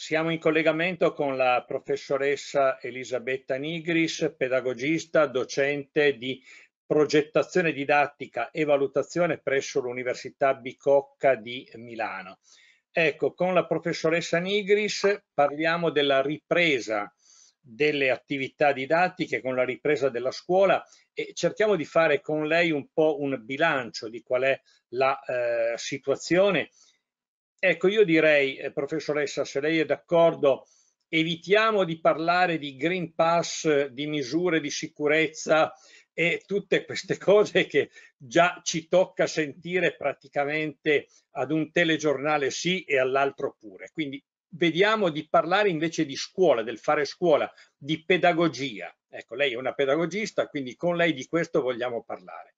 Siamo in collegamento con la professoressa Elisabetta Nigris, pedagogista, docente di progettazione didattica e valutazione presso l'Università Bicocca di Milano. Ecco, con la professoressa Nigris parliamo della ripresa delle attività didattiche, con la ripresa della scuola e cerchiamo di fare con lei un po' un bilancio di qual è la eh, situazione Ecco, io direi, eh, professoressa, se lei è d'accordo, evitiamo di parlare di Green Pass, di misure di sicurezza e tutte queste cose che già ci tocca sentire praticamente ad un telegiornale sì e all'altro pure. Quindi vediamo di parlare invece di scuola, del fare scuola, di pedagogia. Ecco, lei è una pedagogista, quindi con lei di questo vogliamo parlare.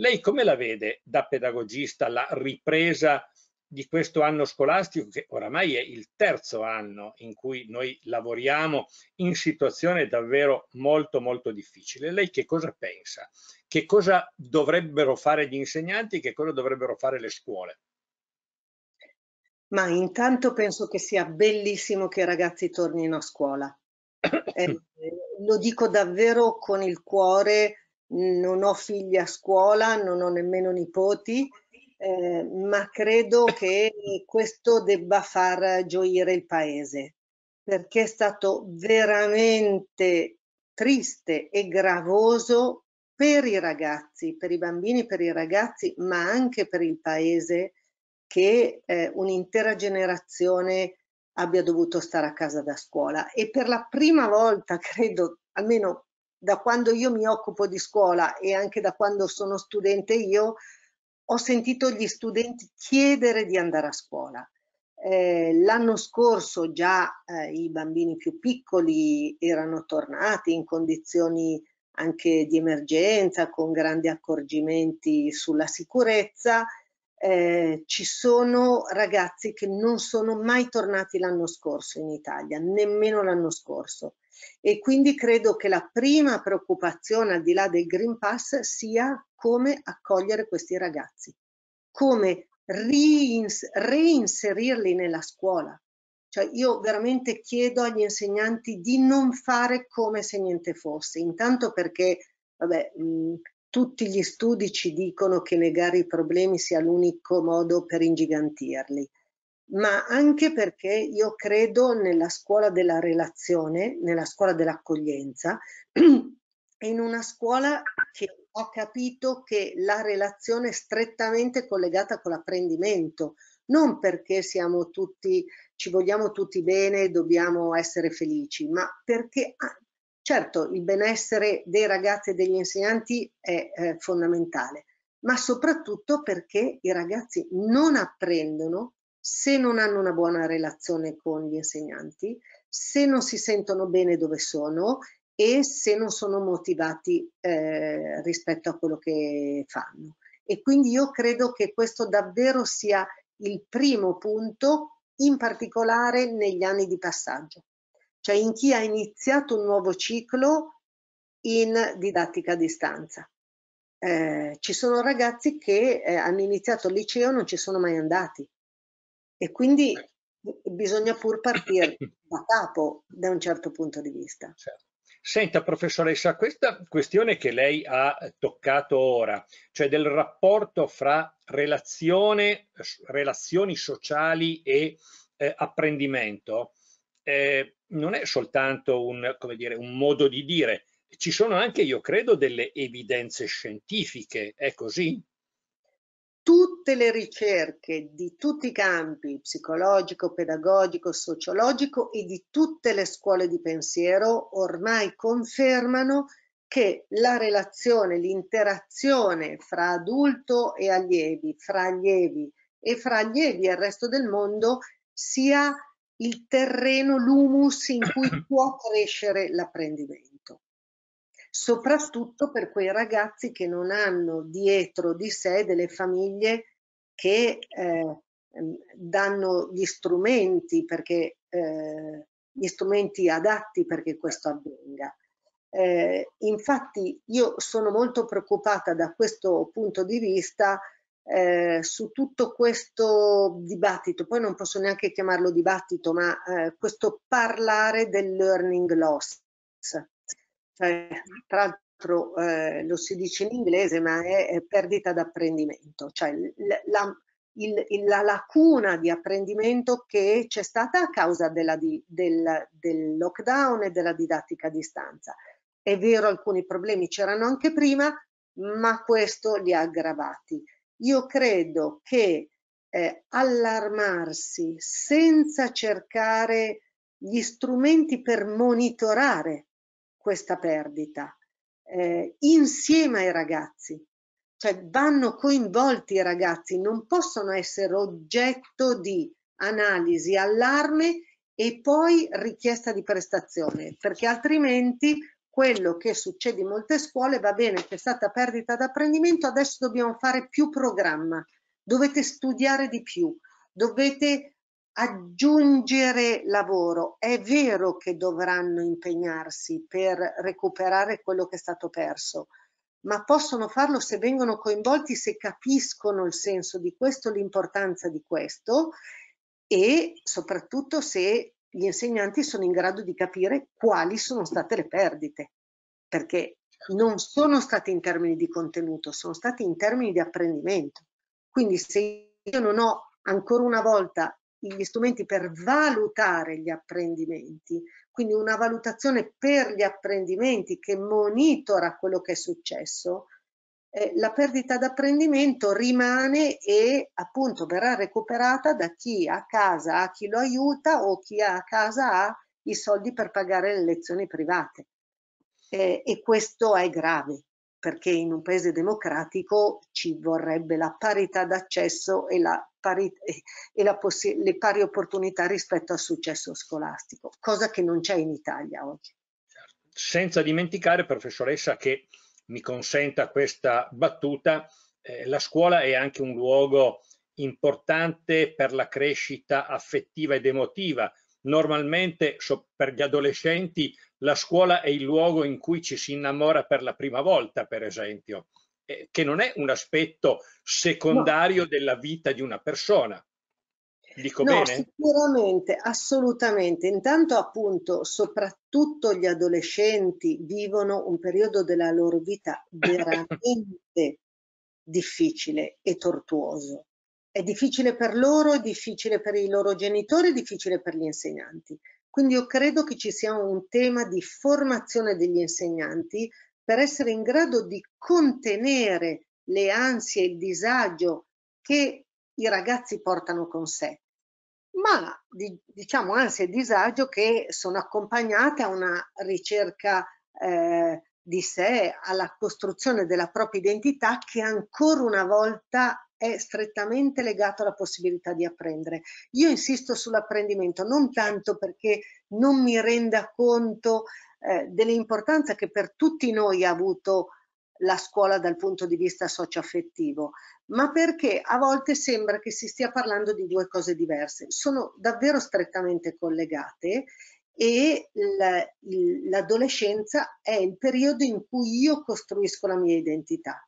Lei come la vede da pedagogista la ripresa di questo anno scolastico, che oramai è il terzo anno in cui noi lavoriamo in situazione davvero molto molto difficile. Lei che cosa pensa? Che cosa dovrebbero fare gli insegnanti? Che cosa dovrebbero fare le scuole? Ma intanto penso che sia bellissimo che i ragazzi tornino a scuola. Eh, lo dico davvero con il cuore, non ho figli a scuola, non ho nemmeno nipoti, eh, ma credo che questo debba far gioire il paese, perché è stato veramente triste e gravoso per i ragazzi, per i bambini, per i ragazzi, ma anche per il paese che eh, un'intera generazione abbia dovuto stare a casa da scuola e per la prima volta, credo, almeno da quando io mi occupo di scuola e anche da quando sono studente io, ho sentito gli studenti chiedere di andare a scuola. Eh, l'anno scorso già eh, i bambini più piccoli erano tornati in condizioni anche di emergenza, con grandi accorgimenti sulla sicurezza. Eh, ci sono ragazzi che non sono mai tornati l'anno scorso in Italia, nemmeno l'anno scorso. E quindi credo che la prima preoccupazione, al di là del Green Pass, sia come accogliere questi ragazzi, come reinserirli nella scuola. Cioè io veramente chiedo agli insegnanti di non fare come se niente fosse, intanto perché vabbè, mh, mhmm, tutti gli studi ci dicono che negare i problemi sia l'unico modo per ingigantirli ma anche perché io credo nella scuola della relazione, nella scuola dell'accoglienza, in una scuola che ho capito che la relazione è strettamente collegata con l'apprendimento, non perché siamo tutti, ci vogliamo tutti bene, e dobbiamo essere felici, ma perché ah, certo il benessere dei ragazzi e degli insegnanti è eh, fondamentale, ma soprattutto perché i ragazzi non apprendono se non hanno una buona relazione con gli insegnanti, se non si sentono bene dove sono e se non sono motivati eh, rispetto a quello che fanno. E quindi io credo che questo davvero sia il primo punto, in particolare negli anni di passaggio, cioè in chi ha iniziato un nuovo ciclo in didattica a distanza. Eh, ci sono ragazzi che eh, hanno iniziato il liceo e non ci sono mai andati e quindi bisogna pur partire da capo da un certo punto di vista. Certo. Senta professoressa, questa questione che lei ha toccato ora, cioè del rapporto fra relazioni sociali e eh, apprendimento, eh, non è soltanto un, dire, un modo di dire, ci sono anche, io credo, delle evidenze scientifiche, è così? tutte le ricerche di tutti i campi, psicologico, pedagogico, sociologico e di tutte le scuole di pensiero ormai confermano che la relazione, l'interazione fra adulto e allievi, fra allievi e fra allievi e il resto del mondo sia il terreno, l'humus in cui può crescere l'apprendimento soprattutto per quei ragazzi che non hanno dietro di sé delle famiglie che eh, ehm, danno gli strumenti, perché, eh, gli strumenti adatti perché questo avvenga. Eh, infatti io sono molto preoccupata da questo punto di vista eh, su tutto questo dibattito, poi non posso neanche chiamarlo dibattito, ma eh, questo parlare del learning loss, eh, tra l'altro eh, lo si dice in inglese, ma è, è perdita d'apprendimento, cioè la, il, la, lacuna di apprendimento che c'è stata a causa della, del, del lockdown e della didattica a distanza. È vero, alcuni problemi c'erano anche prima, ma questo li ha aggravati. Io credo che eh, allarmarsi senza cercare gli strumenti per monitorare questa perdita eh, insieme ai ragazzi, cioè vanno coinvolti i ragazzi, non possono essere oggetto di analisi, allarme e poi richiesta di prestazione, perché altrimenti quello che succede in molte scuole va bene, c'è stata perdita d'apprendimento, adesso dobbiamo fare più programma, dovete studiare di più, dovete aggiungere lavoro. È vero che dovranno impegnarsi per recuperare quello che è stato perso, ma possono farlo se vengono coinvolti, se capiscono il senso di questo, l'importanza di questo e soprattutto se gli insegnanti sono in grado di capire quali sono state le perdite, perché non sono state in termini di contenuto, sono state in termini di apprendimento. Quindi se io non ho ancora una volta gli strumenti per valutare gli apprendimenti, quindi una valutazione per gli apprendimenti che monitora quello che è successo, eh, la perdita d'apprendimento rimane e appunto verrà recuperata da chi a casa ha chi lo aiuta o chi a casa ha i soldi per pagare le lezioni private. Eh, e questo è grave, perché in un paese democratico ci vorrebbe la parità d'accesso e, la pari e la le pari opportunità rispetto al successo scolastico, cosa che non c'è in Italia oggi. Certo. Senza dimenticare, professoressa, che mi consenta questa battuta, eh, la scuola è anche un luogo importante per la crescita affettiva ed emotiva normalmente so, per gli adolescenti la scuola è il luogo in cui ci si innamora per la prima volta, per esempio, eh, che non è un aspetto secondario no. della vita di una persona. Dico no, bene? Sicuramente, assolutamente. Intanto appunto, soprattutto gli adolescenti vivono un periodo della loro vita veramente difficile e tortuoso è difficile per loro, è difficile per i loro genitori, è difficile per gli insegnanti. Quindi io credo che ci sia un tema di formazione degli insegnanti per essere in grado di contenere le ansie e il disagio che i ragazzi portano con sé, ma di, diciamo ansie e disagio che sono accompagnate a una ricerca eh, di sé, alla costruzione della propria identità che ancora una volta è strettamente legato alla possibilità di apprendere. Io insisto sull'apprendimento non tanto perché non mi renda conto eh, dell'importanza che per tutti noi ha avuto la scuola dal punto di vista socioaffettivo, ma perché a volte sembra che si stia parlando di due cose diverse. Sono davvero strettamente collegate e l'adolescenza è il periodo in cui io costruisco la mia identità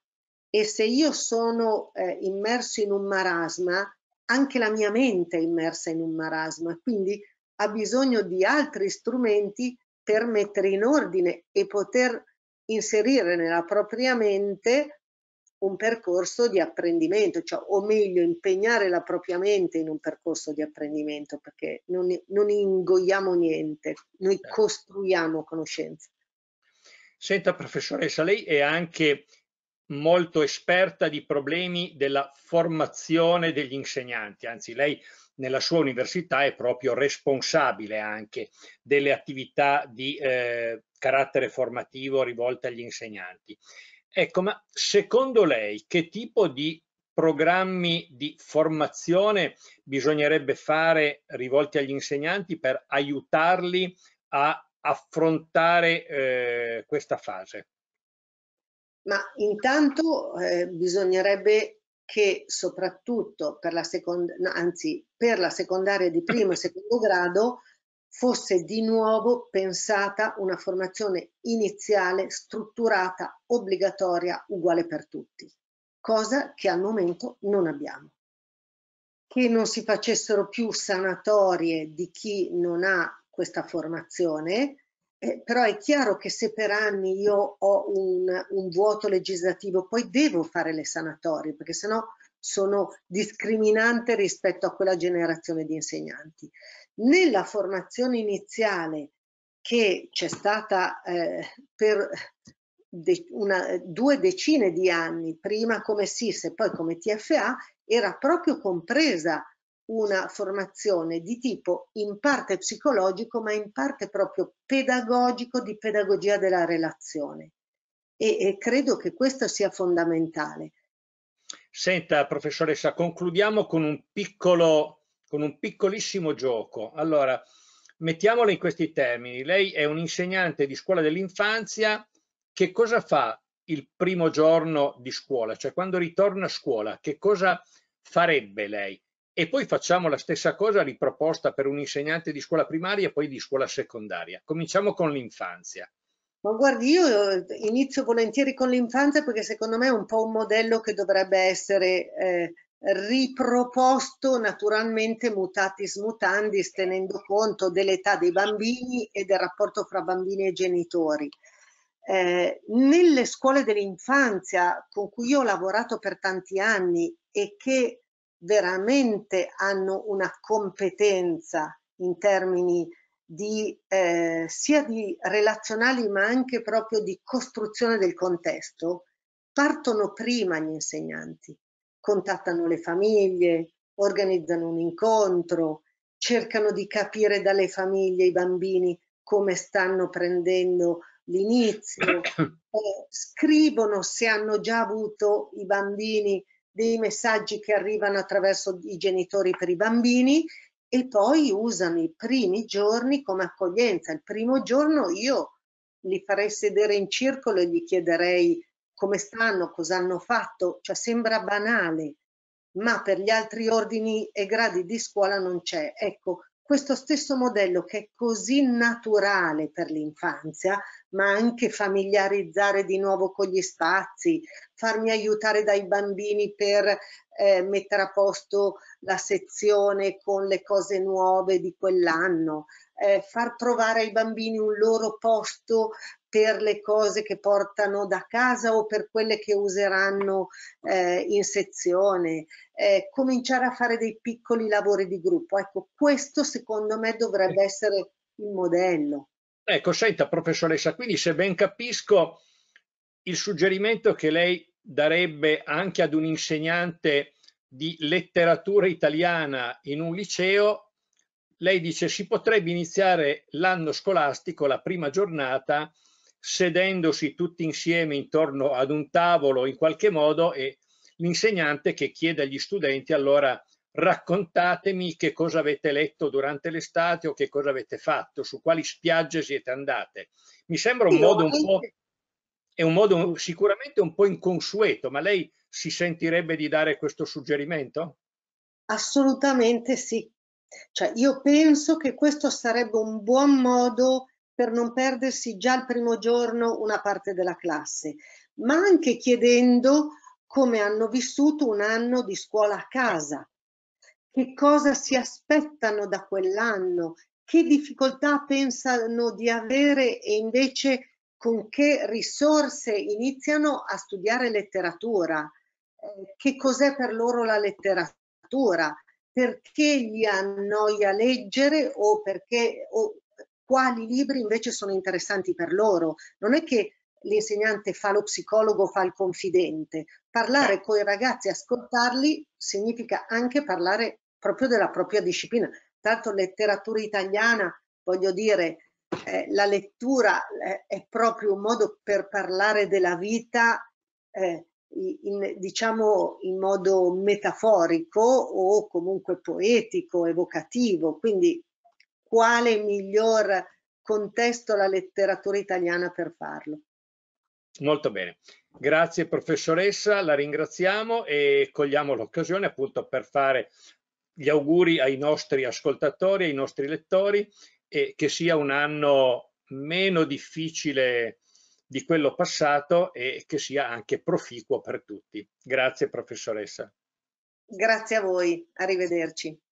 e se io sono eh, immerso in un marasma, anche la mia mente è immersa in un marasma, quindi ha bisogno di altri strumenti per mettere in ordine e poter inserire nella propria mente un percorso di apprendimento, cioè, o meglio impegnare la propria mente in un percorso di apprendimento, perché non, non ingoiamo niente, noi certo. costruiamo conoscenza. Senta professoressa, lei è anche molto esperta di problemi della formazione degli insegnanti, anzi lei nella sua università è proprio responsabile anche delle attività di eh, carattere formativo rivolte agli insegnanti. Ecco, ma secondo lei che tipo di programmi di formazione bisognerebbe fare rivolti agli insegnanti per aiutarli a affrontare eh, questa fase? ma intanto eh, bisognerebbe che soprattutto per la, seconda, anzi, per la secondaria di primo e secondo grado fosse di nuovo pensata una formazione iniziale, strutturata, obbligatoria, uguale per tutti, cosa che al momento non abbiamo. Che non si facessero più sanatorie di chi non ha questa formazione, eh, però è chiaro che se per anni io ho un, un vuoto legislativo, poi devo fare le sanatorie, perché sennò sono discriminante rispetto a quella generazione di insegnanti. Nella formazione iniziale che c'è stata eh, per de una, due decine di anni, prima come SIS e poi come TFA, era proprio compresa una formazione di tipo in parte psicologico ma in parte proprio pedagogico di pedagogia della relazione e, e credo che questo sia fondamentale. Senta professoressa, concludiamo con un piccolo, con un piccolissimo gioco. Allora, mettiamola in questi termini. Lei è un insegnante di scuola dell'infanzia, che cosa fa il primo giorno di scuola? Cioè quando ritorna a scuola, che cosa farebbe lei? e poi facciamo la stessa cosa riproposta per un insegnante di scuola primaria e poi di scuola secondaria. Cominciamo con l'infanzia. Ma guardi, io eh, inizio volentieri con l'infanzia perché secondo me è un po' un modello che dovrebbe essere eh, riproposto naturalmente mutatis mutandis tenendo conto dell'età dei bambini e del rapporto fra bambini e genitori. Eh, nelle scuole dell'infanzia con cui io ho lavorato per tanti anni e che veramente hanno una competenza in termini di, eh, sia di relazionali ma anche proprio di costruzione del contesto, partono prima gli insegnanti, contattano le famiglie, organizzano un incontro, cercano di capire dalle famiglie i bambini come stanno prendendo l'inizio, eh, scrivono se hanno già avuto i bambini dei messaggi che arrivano attraverso i genitori per i bambini e poi usano i primi giorni come accoglienza. Il primo giorno io li farei sedere in circolo e gli chiederei come stanno, cosa hanno fatto, cioè sembra banale, ma per gli altri ordini e gradi di scuola non c'è. Ecco, questo stesso modello che è così naturale per l'infanzia, ma anche familiarizzare di nuovo con gli spazi, farmi aiutare dai bambini per eh, mettere a posto la sezione con le cose nuove di quell'anno, eh, far trovare ai bambini un loro posto per le cose che portano da casa o per quelle che useranno eh, in sezione, eh, cominciare a fare dei piccoli lavori di gruppo. Ecco, questo secondo me dovrebbe essere il modello. Ecco, senta professoressa, quindi se ben capisco il suggerimento che lei darebbe anche ad un insegnante di letteratura italiana in un liceo, lei dice si potrebbe iniziare l'anno scolastico, la prima giornata, sedendosi tutti insieme intorno ad un tavolo in qualche modo e l'insegnante che chiede agli studenti allora raccontatemi che cosa avete letto durante l'estate o che cosa avete fatto, su quali spiagge siete andate. Mi sembra un modo un po' è un modo sicuramente un po' inconsueto, ma lei si sentirebbe di dare questo suggerimento? Assolutamente sì. Cioè, io penso che questo sarebbe un buon modo per non perdersi già il primo giorno una parte della classe, ma anche chiedendo come hanno vissuto un anno di scuola a casa, che cosa si aspettano da quell'anno, che difficoltà pensano di avere e invece con che risorse iniziano a studiare letteratura, eh, che cos'è per loro la letteratura, perché gli annoia leggere o perché o quali libri invece sono interessanti per loro. Non è che l'insegnante fa lo psicologo, fa il confidente. Parlare con i ragazzi, ascoltarli, significa anche parlare proprio della propria disciplina. Tanto letteratura italiana, voglio dire, eh, la lettura eh, è proprio un modo per parlare della vita eh, in, diciamo in modo metaforico o comunque poetico, evocativo, quindi quale miglior contesto la letteratura italiana per farlo. Molto bene, grazie professoressa, la ringraziamo e cogliamo l'occasione appunto per fare gli auguri ai nostri ascoltatori, ai nostri lettori e che sia un anno meno difficile di quello passato e che sia anche proficuo per tutti. Grazie professoressa. Grazie a voi, arrivederci.